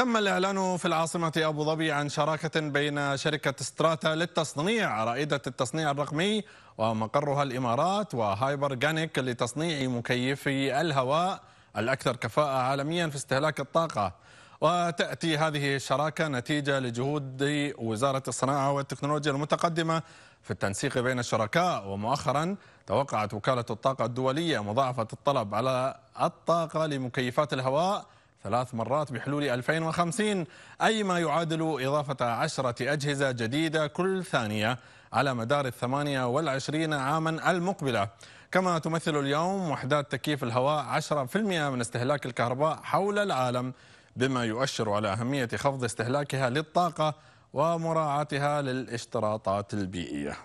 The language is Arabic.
تم الإعلان في العاصمة أبو ظبي عن شراكة بين شركة ستراتا للتصنيع رائدة التصنيع الرقمي ومقرها الإمارات وهايبر جانيك لتصنيع مكيفي الهواء الأكثر كفاءة عالميا في استهلاك الطاقة وتأتي هذه الشراكة نتيجة لجهود وزارة الصناعة والتكنولوجيا المتقدمة في التنسيق بين الشركاء ومؤخرا توقعت وكالة الطاقة الدولية مضاعفة الطلب على الطاقة لمكيفات الهواء ثلاث مرات بحلول 2050 أي ما يعادل إضافة عشرة أجهزة جديدة كل ثانية على مدار الثمانية والعشرين عاما المقبلة كما تمثل اليوم وحدات تكييف الهواء 10% من استهلاك الكهرباء حول العالم بما يؤشر على أهمية خفض استهلاكها للطاقة ومراعاتها للاشتراطات البيئية